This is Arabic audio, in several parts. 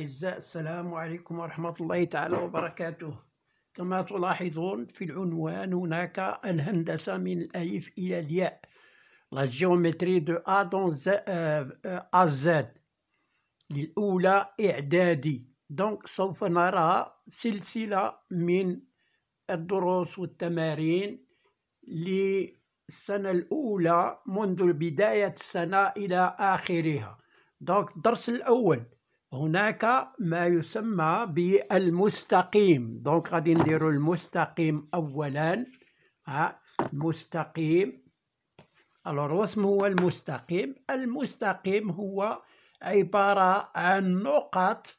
الأعزاء السلام عليكم ورحمة الله تعالى وبركاته كما تلاحظون في العنوان هناك الهندسة من الألف إلى الياء لا جيومتري دو أ دون أ زد للأولى إعدادي دونك سوف نرى سلسلة من الدروس والتمارين للسنة الأولى منذ بداية السنة إلى آخرها دونك الدرس الأول هناك ما يسمى بالمستقيم دونك غادي نديرو المستقيم اولا ها المستقيم الور واسم هو المستقيم المستقيم هو عبارة عن نقط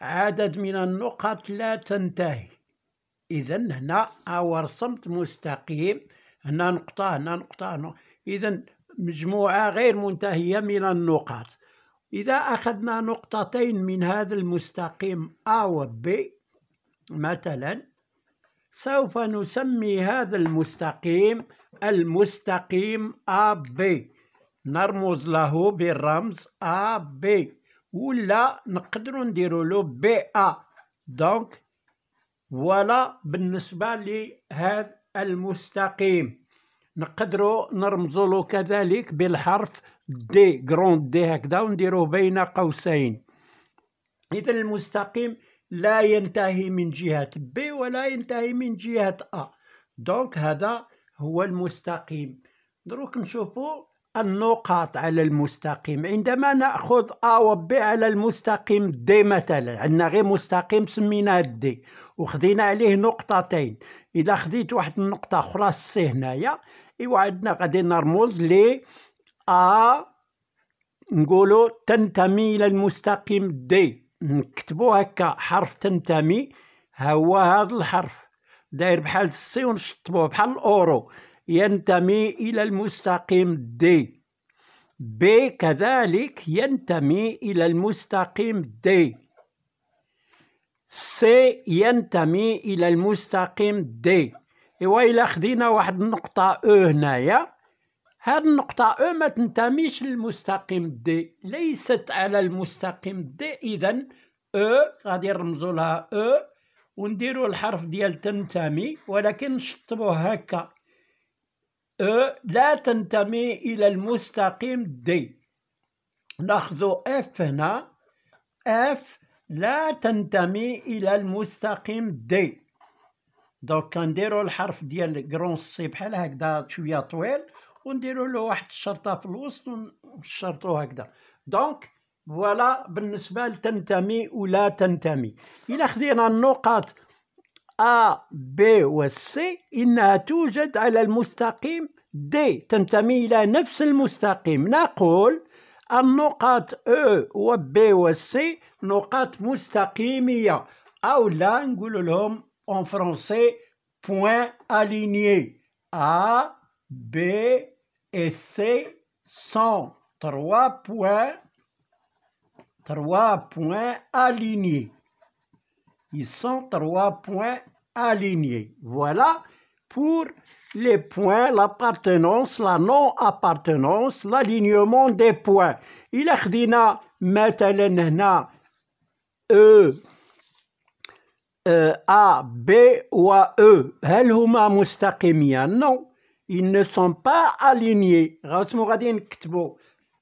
عدد من النقط لا تنتهي إذا هنا أو رسمت مستقيم هنا نقطة هنا نقطة, نقطة. إذا مجموعة غير منتهية من النقاط إذا أخذنا نقطتين من هذا المستقيم A و B مثلا سوف نسمي هذا المستقيم المستقيم AB نرمز له بالرمز AB ولا نقدر ندير له BA دونك ولا بالنسبة لهذا المستقيم نقدروا نرمزوا له كذلك بالحرف دي غروند دي هكذا ونديروه بين قوسين اذا المستقيم لا ينتهي من جهه بي ولا ينتهي من جهه ا دونك هذا هو المستقيم دروك نشوفوا النقاط على المستقيم عندما ناخذ ا و ب على المستقيم دي مثلا عندنا غير مستقيم سميناه دي وخذينا عليه نقطتين اذا خديت واحد النقطه اخرى سي هنايا ايوا عندنا غادي نرمز ل ا نقولوا تنتمي الى المستقيم دي نكتبو هكا حرف تنتمي هو هذا الحرف داير بحال السي ونشطبوه بحال الاورو ينتمي الى المستقيم دي ب كذلك ينتمي الى المستقيم دي سي ينتمي إلى المستقيم دي إوا إلا خدينا واحد النقطة أو هنايا هاد النقطة أو ما تنتميش للمستقيم دي ليست على المستقيم دي إذا أو غادي نرمزو لها أو ونديرو الحرف ديال تنتمي ولكن نشطبوه هكا أو لا تنتمي إلى المستقيم دي ناخذ اف هنا اف لا تنتمي الى المستقيم دي دونك كنديرو الحرف ديال كرون سي بحال هكذا شويه طويل ونديرو له واحد الشرطه في الوسط ونشرطو هكذا دونك فوالا بالنسبه لتنتمي ولا تنتمي الا خدينا النقط ا بي و سي انها توجد على المستقيم دي تنتمي الى نفس المستقيم نقول النقاط او e و بي و سي نقاط مستقيميه او لا نقول لهم en français point alignés. A, B et C sont trois points, trois points alignés. Ils sont trois points alignés. Voilà pour les points, l'appartenance, la non-appartenance, l'alignement des points. Il a مثلا E euh, A, B ou A, E, non, ils ne sont pas alignés.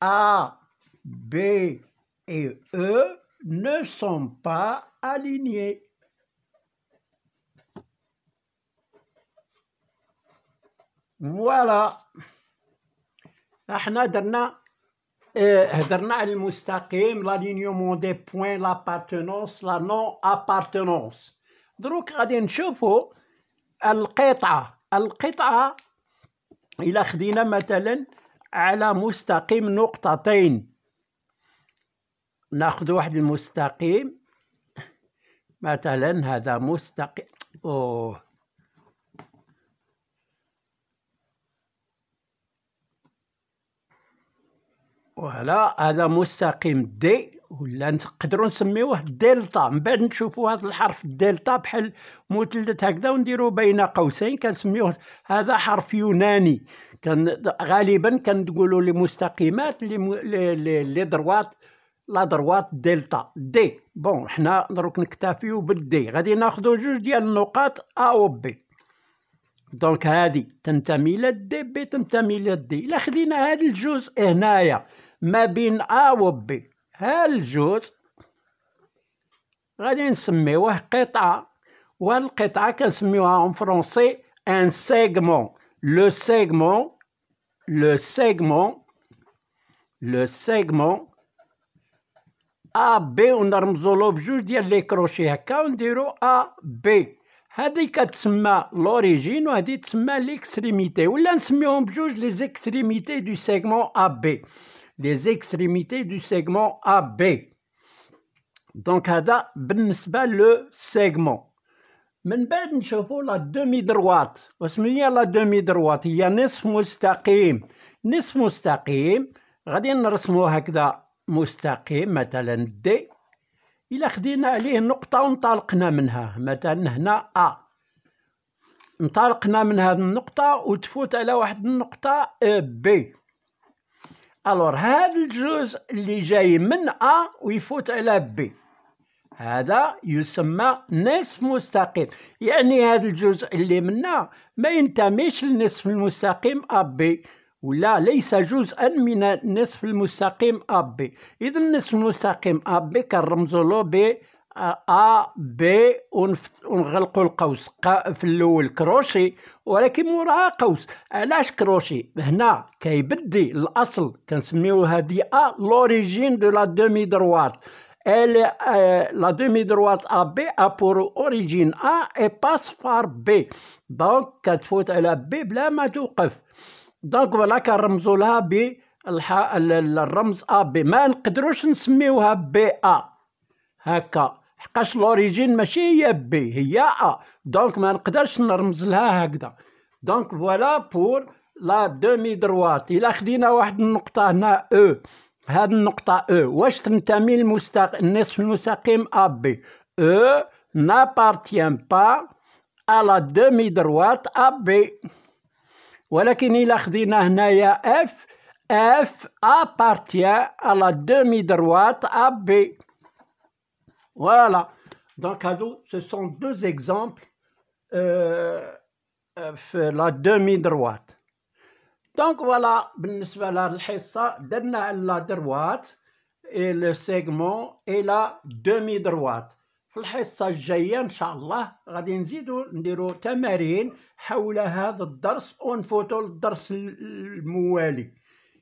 A, B et E ne sont pas alignés. Voilà. احنا درنا هضرنا على المستقيم لا l'alignement des points, دروك غادي نشوفوا القطعه القطعه الى خدينا مثلا على مستقيم نقطتين ناخذ واحد المستقيم مثلا هذا مستقيم اوه وهلا هذا مستقيم دي ولا نقدروا نسميوه دلتا من بعد نشوفوا هذا الحرف الدلتا بحال مثلث هكذا ونديروا بين قوسين كنسميوه هذا حرف يوناني كان غالبا كنقولوا لمستقيمات لي دروات لا دروات دلتا دي بون حنا دروك نكتفيو بالدي غادي ناخذوا جوج ديال النقاط ا و بي دونك هادي تنتمي للدي بي تنتمي للدي الا خدينا هاد الجزء هنايا ما بين ا و بي هاد الجزء غادي نسميوه قطعة وهاد القطعة كنسميوها اون فرونسي ان سيغمون لو سيغمون لو سيغمون لو سيغمون ا بي ونرمزولو بجوج ديال لي كروشي هكا ونديرو ا بي هادي كتسمى لوريجين وهادي تسمى ليكستريميتي ولا نسميوهم بجوج لي زيكستريميتي دو سيغمون ا بي les extrémités du segment AB دونك هذا بالنسبه لو سيغمون من بعد نشوفو لا دومي دروات واسمو هي لا دومي دروات هي نصف مستقيم نصف مستقيم غادي نرسمو هكذا مستقيم مثلا دي الى خدينا عليه نقطه وانطلقنا منها مثلا هنا ا انطلقنا من هذه النقطه وتفوت على واحد النقطه بي الور هذا الجزء اللي جاي من ا ويفوت على بي هذا يسمى نصف مستقيم يعني هذا الجزء اللي منا ما ينتميش للنصف المستقيم ابي ولا ليس جزءا من النصف المستقيم ابي اذا النصف المستقيم ابي كنرمزو له ا بي ونغلقوا القوس في الاول كروشي ولكن موراها قوس علاش كروشي هنا كيبدي الاصل كنسميو هادي ا لوريجين دو لا دومي دروات ال لا دومي دروات ا بي a pour origine A et passe par B. كتفوت على بي بلا ما توقف. دونك فوالا كنرمزوا لها ب الرمز AB ما نقدروش نسميوها بي ا هكا حقاش لوريجين ماشي هي بي هي ا دونك ما نقدرش نرمز لها هكذا دونك فوالا بور لا دومي دروات الا خدينا واحد النقطه هنا او هاد النقطه او واش تنتمي للمستق النصف المستقيم ا بي او نابارتيان با ا لا دومي دروات ا بي ولكن الا خدينا هنايا اف اف ابارتيان ا لا دومي دروات ا بي Voilà. Donc, هادو ce sont deux exemples euh, في لا دومي دروات دونك فوالا بالنسبه لهاد الحصه درنا على لا دروات demi-droite. سيغمون دومي دروات في الحصه الجايه ان شاء الله غادي نزيدو نديرو تمارين حول هذا الدرس ونفوتو للدرس الموالي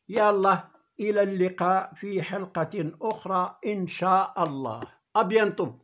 يلا الى اللقاء في حلقه اخرى ان شاء الله a bientôt.